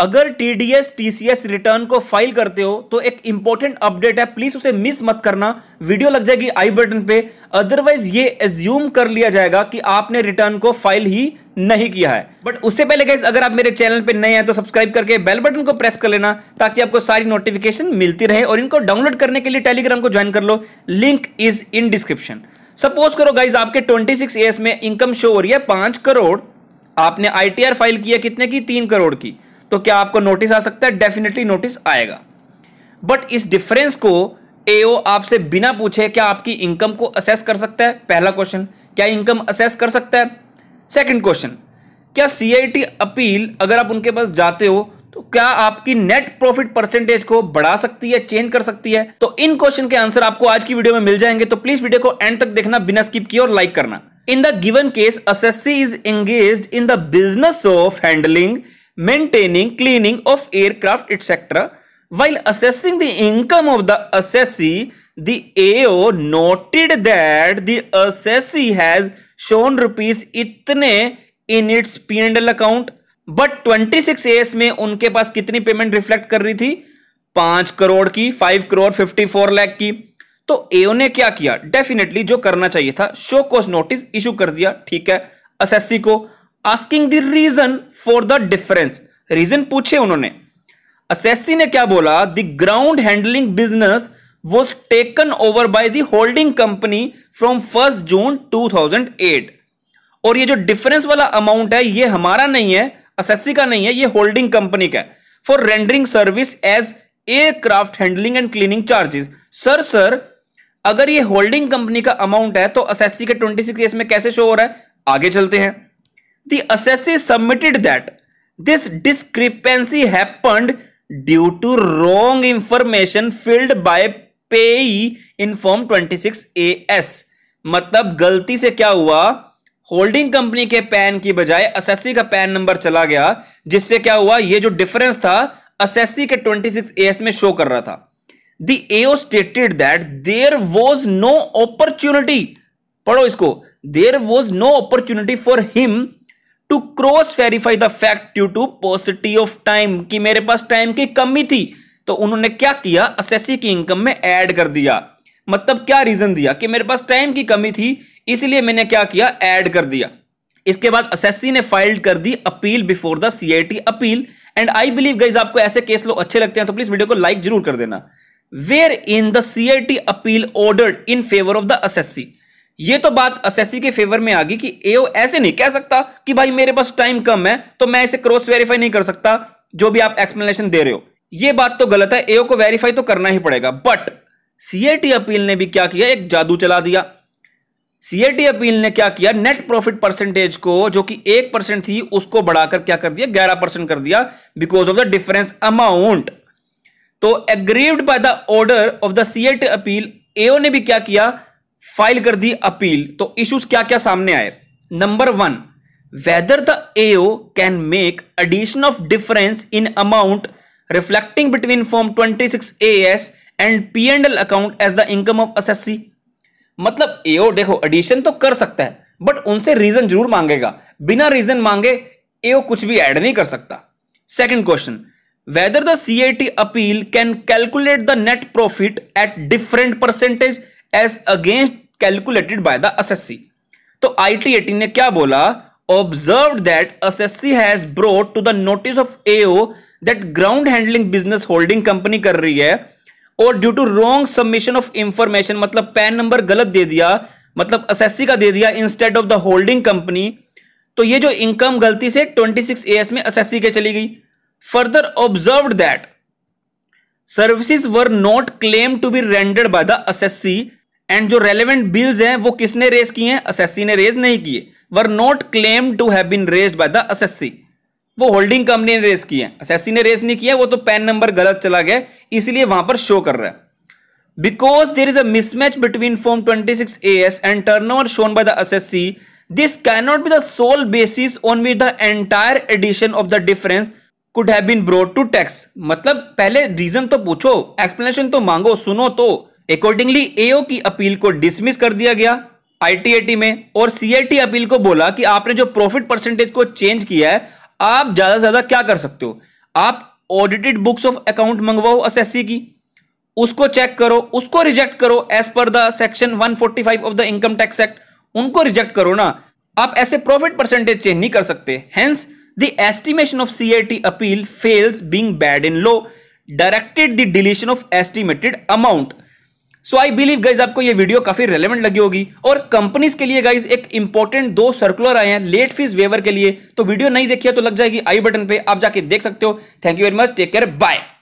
अगर T T D S C S return को file करते हो तो एक इंपॉर्टेंट अपडेट है प्लीज उसे मिस मत करना वीडियो लग जाएगी आई बटन पे अदरवाइज ये एज्यूम कर लिया जाएगा कि आपने रिटर्न को फाइल ही नहीं किया है बट उससे पहले गैस अगर आप मेरे चैनल पे नए हैं तो सब्सक्राइब करके बेल बटन को प्रेस कर लेना ताकि आपको सारी नोटिफिकेशन मिलती रहे और इनको डाउनलोड करने के लिए टेलीग्राम को ज्वाइन कर लो link is in description suppose करो गाइज आपके 26 एस में इनकम शो हो रही है पांच करोड़ आपने आई फाइल किया कितने की तीन करोड़ की तो क्या आपको नोटिस आ सकता है डेफिनेटली नोटिस आएगा बट इस डिफरेंस को एओ आपसे बिना पूछे क्या आपकी इनकम को असेस कर सकता है पहला क्वेश्चन क्या इनकम असेस कर सकता है सेकंड क्वेश्चन क्या सीआईटी अपील अगर आप उनके पास जाते हो तो क्या आपकी नेट प्रॉफिट परसेंटेज को बढ़ा सकती है चेंज कर सकती है तो इन क्वेश्चन के आंसर आपको आज की वीडियो में मिल जाएंगे तो प्लीज वीडियो को एंड तक देखना बिना स्किप किए और लाइक करना in the given case assessee is engage in the business of handling maintaining, cleaning of aircraft, etc. While assessing the income of the assessee, the AO noted that the assessee has shown rupees itne in its P&L account. But 26 S में उनके पास कितनी payment reflect कर रही थी पांच करोड़ की five crore fifty four lakh की तो एओ ने क्या किया डेफिनेटली जो करना चाहिए था शो कोस नोटिस इशू कर दिया ठीक है असेसी को asking the reason for the difference reason पूछे उन्होंने असेसी ने क्या बोला the ground handling business was taken over by the holding company from first June 2008 और ये जो डिफरेंस वाला अमाउंट है ये हमारा नहीं है असेसी का नहीं है ये होल्डिंग कंपनी का for rendering service as aircraft handling and cleaning charges sir sir अगर ये होल्डिंग कंपनी का अमाउंट है तो असेसी के 26 सिक्स में कैसे शो हो रहा है आगे चलते हैं the assessee submitted that this discrepancy happened due to wrong information filled by payee in form 26 as मतलब गलती से क्या हुआ होल्डिंग कंपनी के पैन की बजाय असेसी का पैन नंबर चला गया जिससे क्या हुआ ये जो डिफरेंस था असेसी के 26 एस में शो कर रहा था the AO stated that there was no opportunity पढ़ो इसको there was no opportunity for him to cross verify the fact due to paucity of time कि मेरे पास टाइम की कमी थी तो उन्होंने क्या किया असेसी की इनकम में ऐड कर दिया मतलब क्या रीजन दिया कि मेरे पास टाइम की कमी थी इसलिए मैंने क्या किया ऐड कर दिया इसके बाद असेसी ने फाइल कर दी appeal before the CIT appeal and I believe guys आपको ऐसे केस लोग अच्छे लगते हैं तो प्लीज वीडियो को लाइक जरूर कर देना where in the CIT appeal ordered in favour of the assessee ये तो बात असेसी के फेवर में आ गई कि एओ ऐसे नहीं कह सकता कि भाई मेरे पास टाइम कम है तो मैं इसे क्रॉस वेरीफाई नहीं कर सकता जो भी आप एक्सप्लेनेशन दे रहे हो ये बात तो गलत है एओ को वेरीफाई तो करना ही पड़ेगा बट सीएटी अपील ने भी क्या किया एक जादू चला दिया सीएटी अपील ने क्या किया नेट प्रॉफिट परसेंटेज को जो कि एक परसेंट थी उसको बढ़ाकर क्या कर दिया ग्यारह परसेंट कर दिया because of the difference amount तो aggrieved by the order of the CIT appeal AO ने भी क्या किया फाइल कर दी अपील तो इश्यूज क्या क्या सामने आए number one whether the AO can make addition of difference in amount reflecting between form A S and P and L account as the income of S S C मतलब AO देखो addition तो कर सकता है but उनसे reason जरूर मांगेगा बिना रीजन मांगे एओ कुछ भी एड नहीं कर सकता second question whether the C I T appeal can calculate the net profit at different percentage as against calculated by the SSC तो टी ने क्या बोला observe that SSC has brought to the notice of AO that ground handling business holding company कर रही है और due to wrong submission of information मतलब PAN number गलत दे दिया मतलब एसएससी का दे दिया instead of the holding company तो ये जो इनकम गलती से 26 एएस में एसएससी के चली गई further observe that services were not claim to be rendered by the SSC and जो रेलिवेंट बिल्स हैं वो किसने रेज किए असएससी ने रेज नहीं किए were not claim to have been raise by the SSC वो होल्डिंग कंपनी ने रेज किए असएससी ने रेज नहीं किया वो तो पैन नंबर गलत चला गया इसलिए वहां पर शो कर रहा है because there is a between form twenty six A S and turnover shown by the SSC this cannot be the basis on which the entire addition of the difference could है मतलब पहले reason तो पूछो explanation तो मांगो सुनो तो accordingly एओ की अपील को डिसमिस कर दिया गया आईटीएटी में और सीआईटी अपील को बोला कि आपने जो प्रॉफिट परसेंटेज को चेंज किया है आप ज्यादा से ज्यादा क्या कर सकते हो आप ऑडिटेड बुक्स ऑफ अकाउंट मंगवाओ एसएससी की उसको चेक करो उसको रिजेक्ट करो as per the section 145 of the income tax act उनको रिजेक्ट करो ना आप ऐसे प्रॉफिट परसेंटेज चेंज नहीं कर सकते hence the estimation of CIT appeal fails being bad in law directed the deletion of estimated amount so I believe guys आपको ये वीडियो काफी रेलेवेंट लगी होगी और कंपनीज के लिए गाइज एक इंपॉर्टेंट दो सर्कुलर आए हैं लेट फीस वेवर के लिए तो वीडियो नहीं देखिए तो लग जाएगी आई बटन पे आप जाके देख सकते हो thank you very much take care bye